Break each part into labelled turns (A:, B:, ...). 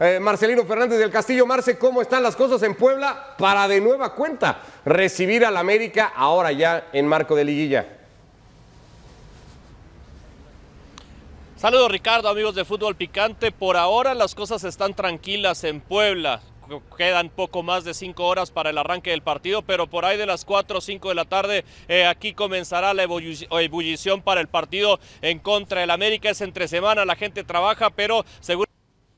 A: Eh, Marcelino Fernández del Castillo. Marce, ¿cómo están las cosas en Puebla para de nueva cuenta recibir al América ahora ya en marco de liguilla?
B: Saludos Ricardo, amigos de Fútbol Picante. Por ahora las cosas están tranquilas en Puebla. Quedan poco más de cinco horas para el arranque del partido, pero por ahí de las cuatro o cinco de la tarde eh, aquí comenzará la ebullición para el partido en contra del América. Es entre semana, la gente trabaja, pero seguro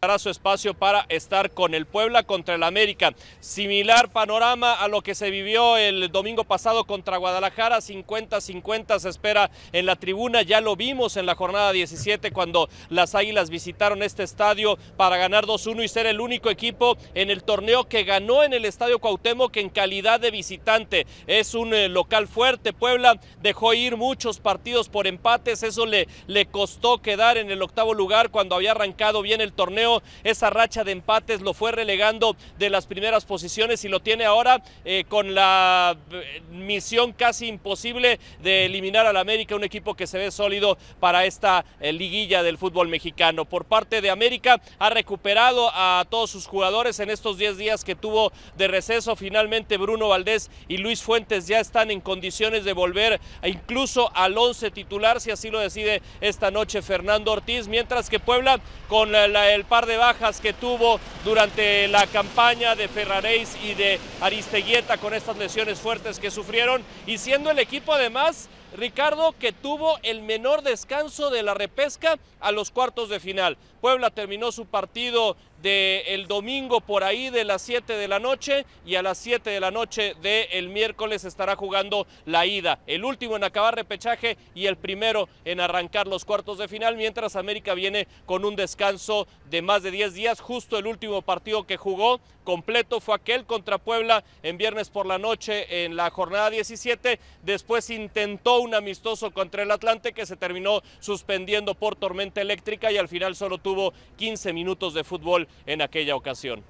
B: hará su espacio para estar con el Puebla contra el América. Similar panorama a lo que se vivió el domingo pasado contra Guadalajara, 50-50 se espera en la tribuna, ya lo vimos en la jornada 17 cuando las Águilas visitaron este estadio para ganar 2-1 y ser el único equipo en el torneo que ganó en el Estadio Cuauhtémoc en calidad de visitante. Es un eh, local fuerte, Puebla dejó ir muchos partidos por empates, eso le, le costó quedar en el octavo lugar cuando había arrancado bien el torneo esa racha de empates lo fue relegando de las primeras posiciones y lo tiene ahora eh, con la eh, misión casi imposible de eliminar al América, un equipo que se ve sólido para esta eh, liguilla del fútbol mexicano. Por parte de América ha recuperado a todos sus jugadores en estos 10 días que tuvo de receso. Finalmente Bruno Valdés y Luis Fuentes ya están en condiciones de volver incluso al 11 titular si así lo decide esta noche Fernando Ortiz, mientras que Puebla con el el de bajas que tuvo durante la campaña de Ferrareis y de Aristeguieta con estas lesiones fuertes que sufrieron y siendo el equipo además Ricardo, que tuvo el menor descanso de la repesca a los cuartos de final. Puebla terminó su partido del domingo por ahí de las 7 de la noche y a las 7 de la noche del miércoles estará jugando la ida. El último en acabar repechaje y el primero en arrancar los cuartos de final, mientras América viene con un descanso de más de 10 días. Justo el último partido que jugó completo fue aquel contra Puebla en viernes por la noche en la jornada 17. Después intentó un amistoso contra el Atlante que se terminó suspendiendo por tormenta eléctrica y al final solo tuvo 15 minutos de fútbol en aquella ocasión.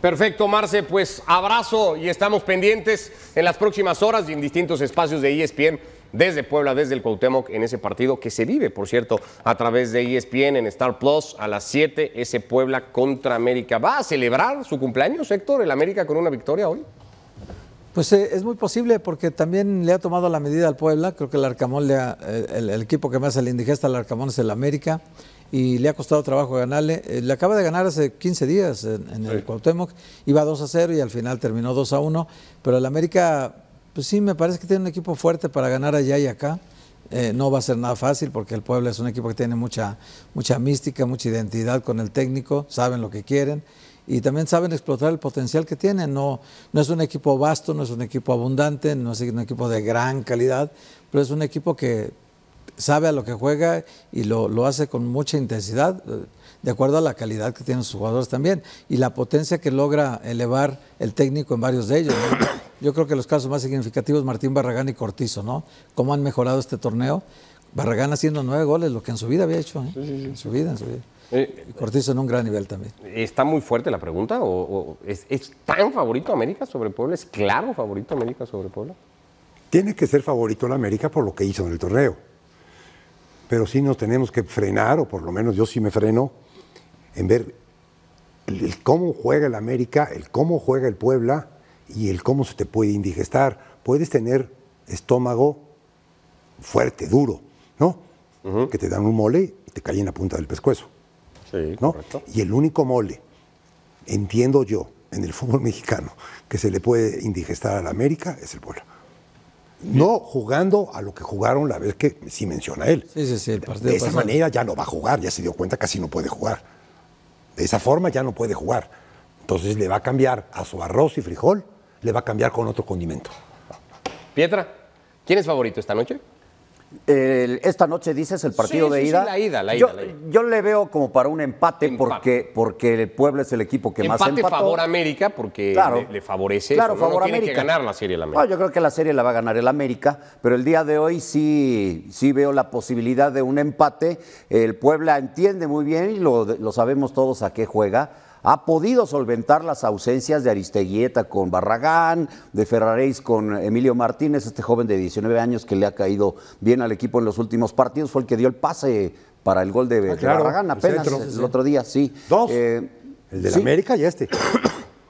A: Perfecto, Marce, pues abrazo y estamos pendientes en las próximas horas y en distintos espacios de ESPN desde Puebla, desde el Cuauhtémoc, en ese partido que se vive, por cierto, a través de ESPN en Star Plus a las 7, ese Puebla contra América. ¿Va a celebrar su cumpleaños, Héctor, el América con una victoria hoy?
C: Pues eh, es muy posible porque también le ha tomado la medida al Puebla. Creo que el Arcamón, eh, el, el, equipo que más se le indigesta al Arcamón es el América y le ha costado trabajo ganarle. Eh, le acaba de ganar hace 15 días en, el Cuauhtémoc, iba 2 a 0 y al final terminó 2 a 1, pero el América, pues sí, me parece que tiene un equipo fuerte para ganar allá y acá. Eh, no va a ser nada fácil porque el Puebla es un equipo que tiene mucha, mucha mística, mucha identidad con el técnico, saben lo que quieren y también saben explotar el potencial que tienen. No, no es un equipo vasto, no es un equipo abundante, no es un equipo de gran calidad, pero es un equipo que sabe a lo que juega y lo, hace con mucha intensidad, eh, de acuerdo a la calidad que tienen sus jugadores también y la potencia que logra elevar el técnico en varios de ellos. Yo creo que los casos más significativos, Martín Barragán y Cortizo, ¿no? ¿Cómo han mejorado este torneo? Barragán haciendo nueve goles, lo que en su vida había hecho, ¿eh? en su vida, eh, Cortizo en un gran nivel también.
A: ¿Está muy fuerte la pregunta? ¿O, es, es, tan favorito América sobre Puebla? ¿Es claro favorito América sobre Puebla?
D: Tiene que ser favorito la América por lo que hizo en el torneo pero sí nos tenemos que frenar, o por lo menos yo sí me freno, en ver el, cómo juega el América, el cómo juega el Puebla y el cómo se te puede indigestar. Puedes tener estómago fuerte, duro, ¿no? Que te dan un mole y te cae en la punta del pescuezo. Sí, Y el único mole, entiendo yo, en el fútbol mexicano que se le puede indigestar a la América es el Puebla. No jugando a lo que jugaron la vez que sí menciona él. Sí, sí, sí, de esa manera ya no va a jugar, ya se dio cuenta casi no puede jugar. De esa forma ya no puede jugar. Entonces le va a cambiar a su arroz y frijol, le va a cambiar con otro condimento.
A: Pietra, ¿quién es favorito esta noche? esta noche
E: dices el partido de ida. yo, le veo como para un empate, Porque, porque el Puebla es el equipo que más empató. favor a
A: América porque claro, le, favorece. Claro, favor tiene que ganar la serie
E: América. yo creo que la serie la va a ganar el América, pero el día de hoy sí, sí veo la posibilidad de un empate. El Puebla entiende muy bien y lo, lo sabemos todos a qué juega ha podido solventar las ausencias de Aristeguieta con Barragán, de Ferraréis con Emilio Martínez, este joven de 19 años que le ha caído bien al equipo en los últimos partidos, fue el que dio el pase para el gol de, ah, Barragán apenas el, otro día, sí. Dos. Eh, el del América y este.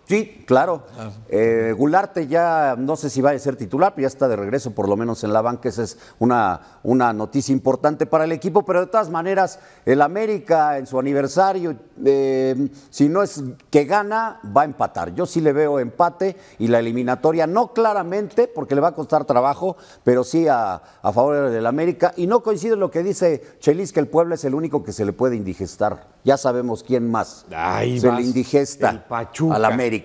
E: Sí, claro. Ah. Eh, Gularte ya no sé si va a ser titular, pero ya está de regreso, por lo menos en la banca. Esa es una, una noticia importante para el equipo, pero de todas maneras, el América en su aniversario, eh, si no es que gana, va a empatar. Yo sí le veo empate y la eliminatoria, no claramente, porque le va a costar trabajo, pero sí a, favor del América. Y no coincide lo que dice Chelis, que el pueblo es el único que se le puede indigestar. Ya sabemos quién más se le indigesta al América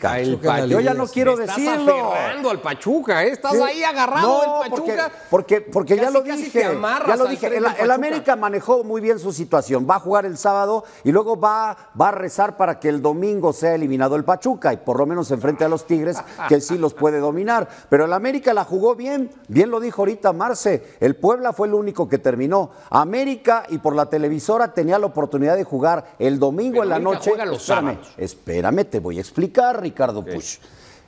E: yo ya no quiero decirlo. Estás
A: al Pachuca, eh. estás ahí agarrado el Pachuca.
E: Porque, porque, ya lo dije. Ya lo dije. El, América manejó muy bien su situación. Va a jugar el sábado y luego va, va a rezar para que el domingo sea eliminado el Pachuca y por lo menos enfrente a los Tigres, que sí los puede dominar. Pero el América la jugó bien. Bien lo dijo ahorita Marce. El Puebla fue el único que terminó. América y por la televisora tenía la oportunidad de jugar el domingo en la noche. Juega espérame, te voy a explicar. Ricardo Push.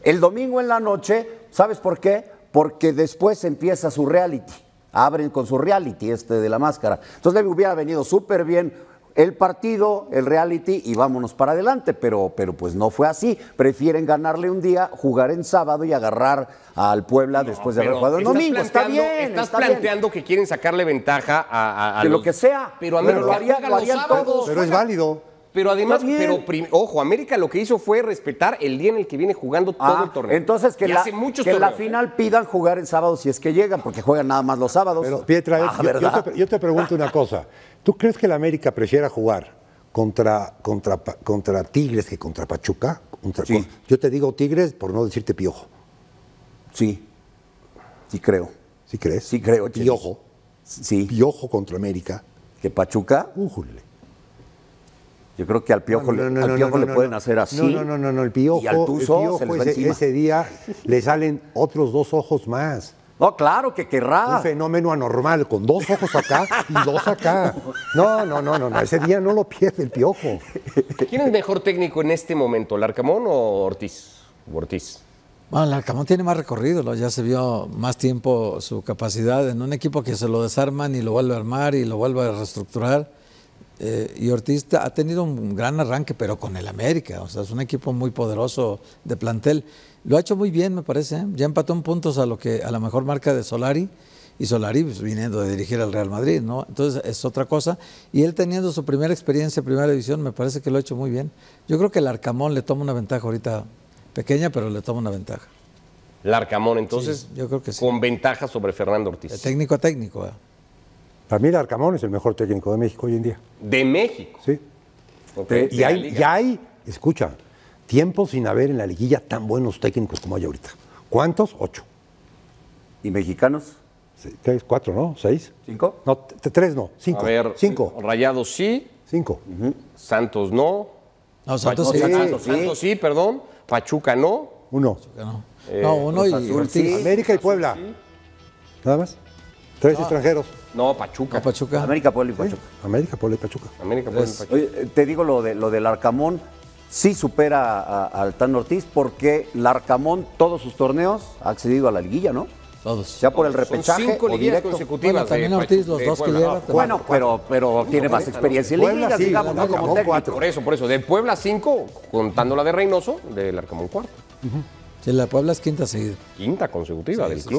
E: El domingo en la noche, ¿sabes por qué? Porque después empieza su reality. Abren con su reality este de la máscara. Entonces le hubiera venido súper bien el partido, el reality y vámonos para adelante, pero, pero pues no fue así. Prefieren ganarle un día, jugar en sábado y agarrar al
A: Puebla después de haber jugado domingo. Está bien. Estás planteando que quieren sacarle ventaja a. a, a lo que sea. Pero Pero es
D: válido.
A: Pero además, pero ojo, América lo que hizo fue respetar el día en el que viene jugando todo ah, el torneo. Entonces que, la, muchos que la final
E: pidan jugar el sábado si es que llegan, porque juegan nada más los sábados. Pero Pietra, ah,
D: yo, te, pregunto una cosa. ¿Tú crees que la América prefiera jugar contra, contra, contra Tigres que contra Pachuca? yo te digo Tigres por no decirte piojo. Sí, sí creo. ¿Sí crees? Sí creo. Piojo. Sí. Piojo contra América. ¿Que Pachuca? Újule. Yo creo que al Piojo, le pueden hacer así. No, no, no, no, el Piojo, y al piojo ese, día le salen otros dos ojos más. No, claro que querrá. Un fenómeno anormal, con dos ojos acá y dos
A: acá. No, no, no, no, ese día no lo pierde el Piojo. ¿Quién es mejor técnico en este momento, Larcamón o Ortiz? Ortiz.
C: Bueno, Arcamón tiene más recorrido, ya se vio más tiempo su capacidad en un equipo que se lo desarman y lo vuelve a armar y lo vuelve a reestructurar eh, y Ortiz ha tenido un gran arranque, pero con el América, o sea, es un equipo muy poderoso de plantel. Lo ha hecho muy bien, me parece. ¿eh? Ya empató en puntos a lo que a la mejor marca de Solari y Solari pues, viniendo de dirigir al Real Madrid, ¿no? Entonces es otra cosa. Y él teniendo su primera experiencia en primera división, me parece que lo ha hecho muy bien. Yo creo que el Arcamón le toma una ventaja ahorita pequeña, pero le toma una ventaja.
A: El Arcamón, entonces, yo creo que sí. con ventaja sobre Fernando Ortiz.
C: técnico a técnico. Para mí, Arcamón es
D: el mejor técnico de México hoy en día. ¿De México? Sí.
A: Okay, y, hay, y hay,
D: escucha, tiempo sin haber en la liguilla tan buenos técnicos como hay ahorita. ¿Cuántos? Ocho. ¿Y mexicanos? tres, cuatro, ¿no? ¿Seis? ¿Cinco? No, tres no, cinco. A ver, cinco.
A: Rayados sí. Cinco. Santos no. No, Santos sí. Santos, sí. perdón. Pachuca no. Uno. Eh, no. uno y América
D: y Puebla. Nada más. Tres extranjeros.
A: No, Pachuca. Ah, Pachuca. América,
D: Puebla y Pachuca. América, Puebla y Pachuca.
E: América, Puebla y Pachuca. te digo lo, de, lo del Arcamón, sí supera al Tan Ortiz porque el Arcamón, todos sus torneos, ha accedido a la liguilla, ¿no? Todos. Ya por el repechaje. cinco o directo. consecutivas. Bueno, también Ortiz, los dos que lleva, Bueno, pero,
A: pero tiene más experiencia en la digamos, Como Por eso, por eso. De Puebla cinco.
C: contando la de Reynoso, del Arcamón cuarto. Sí, la Puebla es quinta seguida. Quinta consecutiva del club.